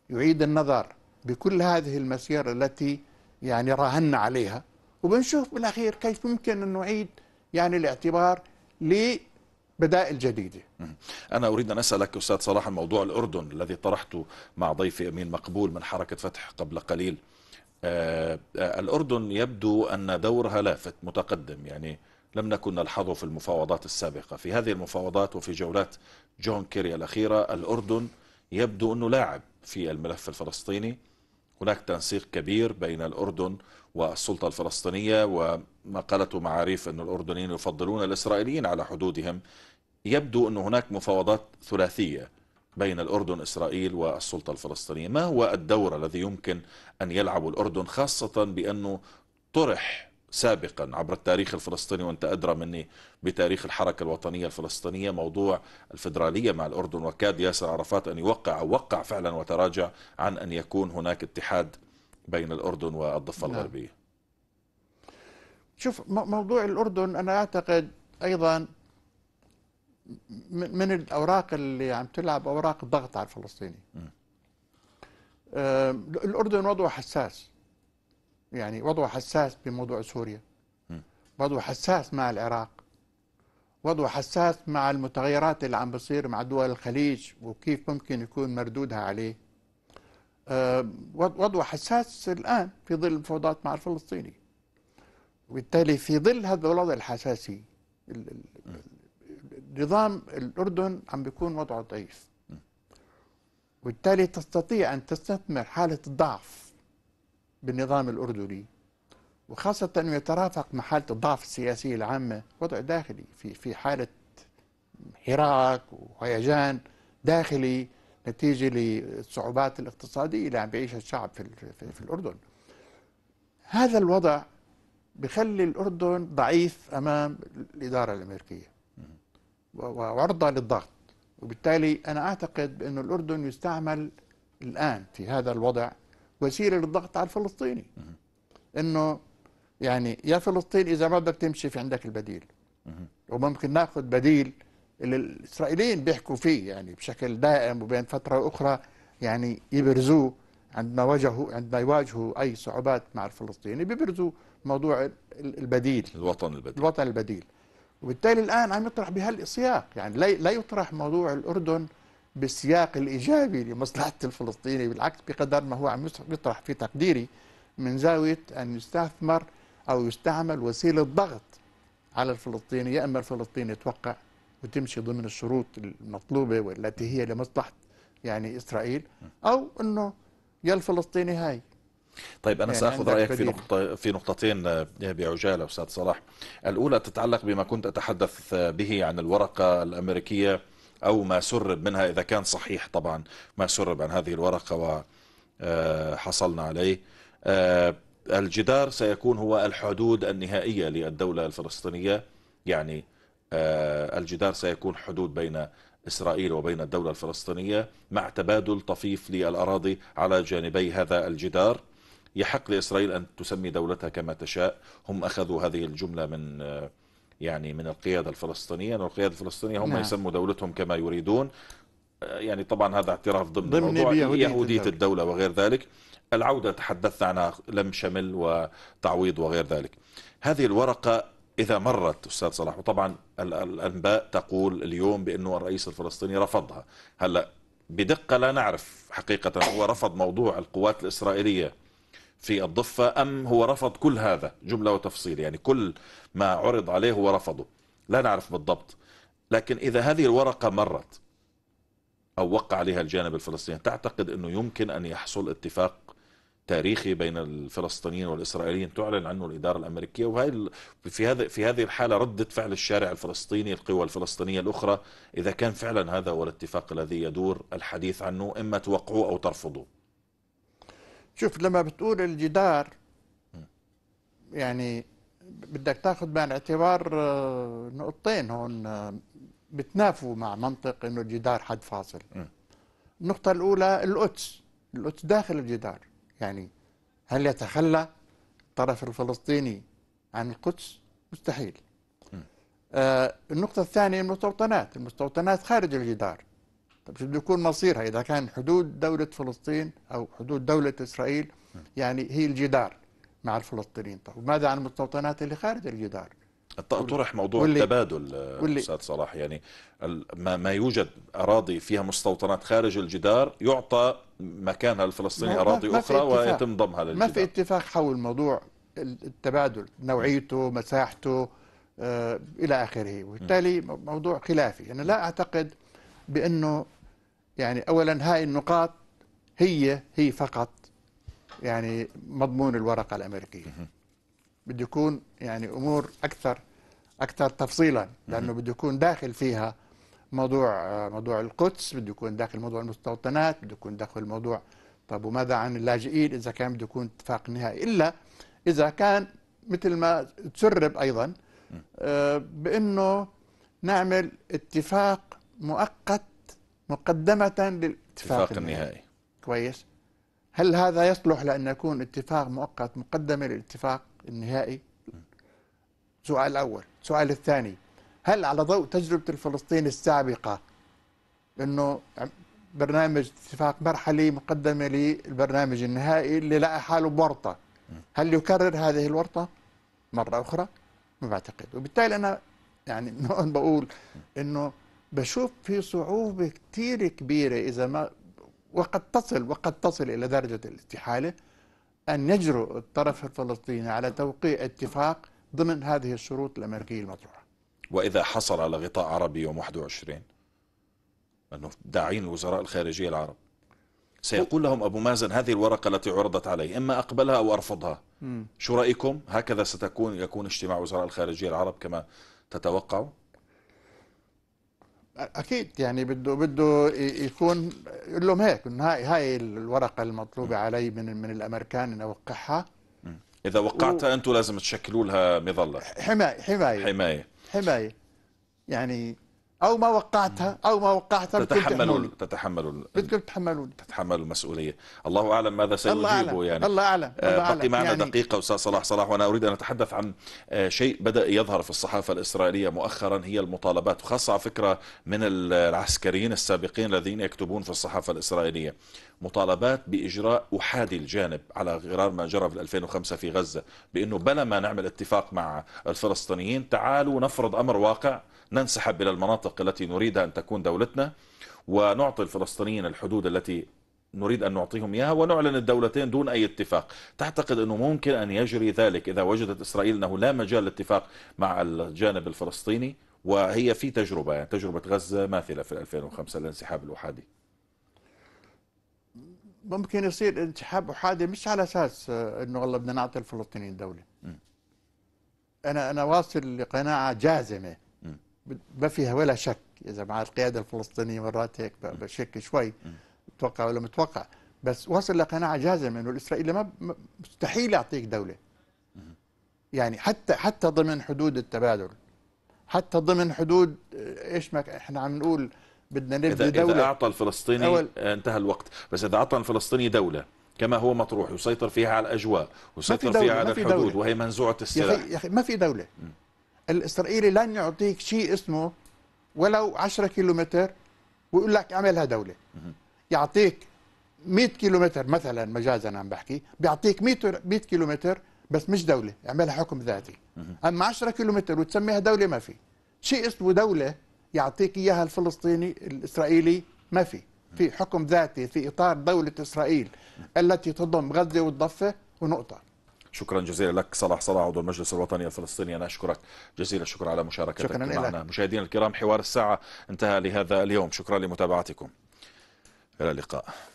يعيد النظر بكل هذه المسيرة التي يعني راهنا عليها وبنشوف بالأخير كيف ممكن أن نعيد يعني الاعتبار بدائل جديدة أنا أريد أن أسألك أستاذ صلاح الموضوع الأردن الذي طرحته مع ضيفي أمين مقبول من حركة فتح قبل قليل آه، آه، الأردن يبدو أن دورها لافت متقدم يعني لم نكن نلحظه في المفاوضات السابقة في هذه المفاوضات وفي جولات جون كيري الأخيرة الأردن يبدو أنه لاعب في الملف الفلسطيني هناك تنسيق كبير بين الأردن والسلطة الفلسطينية وما قالته معاريف أن الأردنيين يفضلون الإسرائيليين على حدودهم يبدو أن هناك مفاوضات ثلاثية بين الأردن إسرائيل والسلطة الفلسطينية ما هو الدور الذي يمكن أن يلعب الأردن خاصة بأنه طرح سابقا عبر التاريخ الفلسطيني وانت ادرى مني بتاريخ الحركه الوطنيه الفلسطينيه موضوع الفدراليه مع الاردن وكاد ياسر عرفات ان يوقع او وقع فعلا وتراجع عن ان يكون هناك اتحاد بين الاردن والضفه نعم. الغربيه. شوف موضوع الاردن انا اعتقد ايضا من الاوراق اللي عم تلعب اوراق ضغط على الفلسطيني. الاردن وضعه حساس يعني وضعه حساس بموضوع سوريا وضعه حساس مع العراق وضعه حساس مع المتغيرات اللي عم بتصير مع دول الخليج وكيف ممكن يكون مردودها عليه آه، وضعه حساس الآن في ظل المفاوضات مع الفلسطيني وبالتالي في ظل هذا الوضع الحساسي نظام الأردن عم بيكون وضعه ضعيف وبالتالي تستطيع أن تستثمر حالة الضعف بالنظام الأردني وخاصة أنه يترافق مع حالة الضعف السياسية العامة وضع داخلي في في حالة حراك وهيجان داخلي نتيجة للصعوبات الاقتصادية اللي عم بيعيشها الشعب في, في الأردن هذا الوضع بخلي الأردن ضعيف أمام الإدارة الأمريكية وعرضة للضغط وبالتالي أنا أعتقد بانه الأردن يستعمل الآن في هذا الوضع وسيله للضغط على الفلسطيني انه يعني يا فلسطين اذا ما بدك تمشي في عندك البديل وممكن ناخذ بديل اللي الاسرائيليين بيحكوا فيه يعني بشكل دائم وبين فتره واخرى يعني يبرزوه عندما واجهوا عندما يواجهوا اي صعوبات مع الفلسطيني بيبرزوا موضوع البديل الوطن البديل الوطن البديل وبالتالي الان عم يطرح بهالسياق يعني لا يطرح موضوع الاردن بالسياق الإيجابي لمصلحة الفلسطيني بالعكس بقدر ما هو عم يطرح في تقديري من زاوية أن يستثمر أو يستعمل وسيلة ضغط على الفلسطيني يا إما الفلسطيني يتوقع وتمشي ضمن الشروط المطلوبة والتي هي لمصلحة يعني إسرائيل أو أنه يا الفلسطيني هاي طيب انا يعني ساخذ رايك في نقطه في نقطتين بعجاله استاذ صلاح الاولى تتعلق بما كنت اتحدث به عن الورقه الامريكيه أو ما سرب منها إذا كان صحيح طبعا ما سرب عن هذه الورقة وحصلنا آه، عليه آه، الجدار سيكون هو الحدود النهائية للدولة الفلسطينية يعني آه، الجدار سيكون حدود بين إسرائيل وبين الدولة الفلسطينية مع تبادل طفيف للأراضي على جانبي هذا الجدار يحق لإسرائيل أن تسمي دولتها كما تشاء هم أخذوا هذه الجملة من يعني من القيادة الفلسطينية والقيادة الفلسطينية هم نعم. يسموا دولتهم كما يريدون آه، يعني طبعا هذا اعتراف ضمن, ضمن موضوع يهودية, الدولة. الدولة وغير ذلك العودة تحدثنا عنها لم شمل وتعويض وغير ذلك هذه الورقة إذا مرت أستاذ صلاح وطبعا الأنباء تقول اليوم بأنه الرئيس الفلسطيني رفضها هلأ بدقة لا نعرف حقيقة هو رفض موضوع القوات الإسرائيلية في الضفة أم هو رفض كل هذا جملة وتفصيل يعني كل ما عرض عليه هو رفضه لا نعرف بالضبط لكن إذا هذه الورقة مرت أو وقع عليها الجانب الفلسطيني تعتقد أنه يمكن أن يحصل اتفاق تاريخي بين الفلسطينيين والاسرائيليين تعلن عنه الاداره الامريكيه وهي في هذا في هذه الحاله رده فعل الشارع الفلسطيني القوى الفلسطينيه الاخرى اذا كان فعلا هذا هو الاتفاق الذي يدور الحديث عنه اما توقعوه او ترفضوه شوف لما بتقول الجدار يعني بدك تاخذ بعين الاعتبار آه، نقطتين هون آه، بتنافوا مع منطق انه الجدار حد فاصل النقطة الأولى القدس القدس داخل الجدار يعني هل يتخلى الطرف الفلسطيني عن القدس مستحيل آه النقطة الثانية المستوطنات المستوطنات خارج الجدار طب شو بده يكون مصيرها إذا كان حدود دولة فلسطين أو حدود دولة إسرائيل يعني هي الجدار مع الفلسطينيين طب ماذا عن المستوطنات اللي خارج الجدار طرح موضوع واللي التبادل آه، استاذ صلاح يعني ما, ما يوجد اراضي فيها مستوطنات خارج الجدار يعطى مكانها الفلسطيني اراضي ما اخرى ويتم ضمها للجدار ما في اتفاق حول موضوع التبادل نوعيته مساحته آه الى اخره وبالتالي موضوع خلافي انا يعني لا اعتقد بانه يعني أولا هاي النقاط هي هي فقط يعني مضمون الورقة الأمريكية بده يكون يعني أمور أكثر أكثر تفصيلا لأنه بده يكون داخل فيها موضوع موضوع القدس بده يكون داخل موضوع المستوطنات بده يكون داخل موضوع طب وماذا عن اللاجئين إذا كان بده يكون اتفاق نهائي إلا إذا كان مثل ما تسرب أيضا آه، بأنه نعمل اتفاق مؤقت مقدمة للاتفاق النهائي. النهائي كويس هل هذا يصلح لأن يكون اتفاق مؤقت مقدمة للاتفاق النهائي سؤال الأول سؤال الثاني هل على ضوء تجربة الفلسطين السابقة أنه برنامج اتفاق مرحلي مقدمة للبرنامج النهائي اللي لقى حاله بورطة هل يكرر هذه الورطة مرة أخرى؟ ما بعتقد وبالتالي أنا يعني بقول أنه بشوف في صعوبة كتير كبيرة إذا ما وقد تصل وقد تصل إلى درجة الاستحالة أن يجرؤ الطرف الفلسطيني على توقيع اتفاق ضمن هذه الشروط الأمريكية المطروحة وإذا حصل على غطاء عربي يوم 21 أنه داعين الوزراء الخارجية العرب سيقول لهم أبو مازن هذه الورقة التي عرضت علي إما أقبلها أو أرفضها شو رأيكم هكذا ستكون يكون اجتماع وزراء الخارجية العرب كما تتوقعوا اكيد يعني بده بده يكون يقول لهم هيك هاي هاي الورقه المطلوبه علي من من الامريكان ان اوقعها اذا وقعتها و... انتم لازم تشكلوا لها مظله حمايه حمايه حمايه حمايه يعني او ما وقعتها او ما وقعتها تتحملوا تتحملوا بدكم تتحملوا تتحملوا المسؤوليه الله اعلم ماذا سيجيبه يعني الله اعلم آه، الله بقي معنا يعني دقيقه استاذ صلاح صلاح وانا اريد ان اتحدث عن آه، شيء بدا يظهر في الصحافه الاسرائيليه مؤخرا هي المطالبات وخاصه على فكره من العسكريين السابقين الذين يكتبون في الصحافه الاسرائيليه مطالبات باجراء احادي الجانب على غرار ما جرى في 2005 في غزه بانه بلا ما نعمل اتفاق مع الفلسطينيين تعالوا نفرض امر واقع ننسحب إلى المناطق التي نريد أن تكون دولتنا ونعطي الفلسطينيين الحدود التي نريد أن نعطيهم إياها ونعلن الدولتين دون أي اتفاق تعتقد أنه ممكن أن يجري ذلك إذا وجدت إسرائيل أنه لا مجال الاتفاق مع الجانب الفلسطيني وهي في تجربة يعني تجربة غزة ماثلة في 2005 الانسحاب الأحادي ممكن يصير انسحاب أحادي مش على أساس آه، أنه والله بدنا نعطي الفلسطينيين دولة م. أنا أنا واصل لقناعة جازمة ما فيها ولا شك اذا مع القياده الفلسطينيه مرات هيك بشك شوي متوقع ولا متوقع بس وصل لقناعه جازمه انه الاسرائيلي ما مستحيل يعطيك دوله يعني حتى حتى ضمن حدود التبادل حتى ضمن حدود آه، ايش ما احنا عم نقول بدنا نبني إذا دولة إذا أعطى الفلسطيني آه، انتهى الوقت بس إذا أعطى الفلسطيني دولة كما هو مطروح يسيطر فيها على الأجواء ويسيطر فيها على الحدود دولة. وهي منزوعة السلاح يا أخي ما في دولة م. الإسرائيلي لن يعطيك شيء اسمه ولو 10 كيلومتر ويقول لك اعملها دولة يعطيك 100 كيلومتر مثلا مجازا عم بحكي بيعطيك 100 100 كيلومتر بس مش دولة اعملها حكم ذاتي أما 10 كيلومتر وتسميها دولة ما في شيء اسمه دولة يعطيك إياها الفلسطيني الإسرائيلي ما في في حكم ذاتي في إطار دولة إسرائيل التي تضم غزة والضفة ونقطة شكرا جزيلا لك صلاح صلاح عضو المجلس الوطني الفلسطيني أنا أشكرك جزيلا الشكر على مشاركتك شكرا معنا مشاهدينا الكرام حوار الساعة انتهى لهذا اليوم شكرا لمتابعتكم إلى اللقاء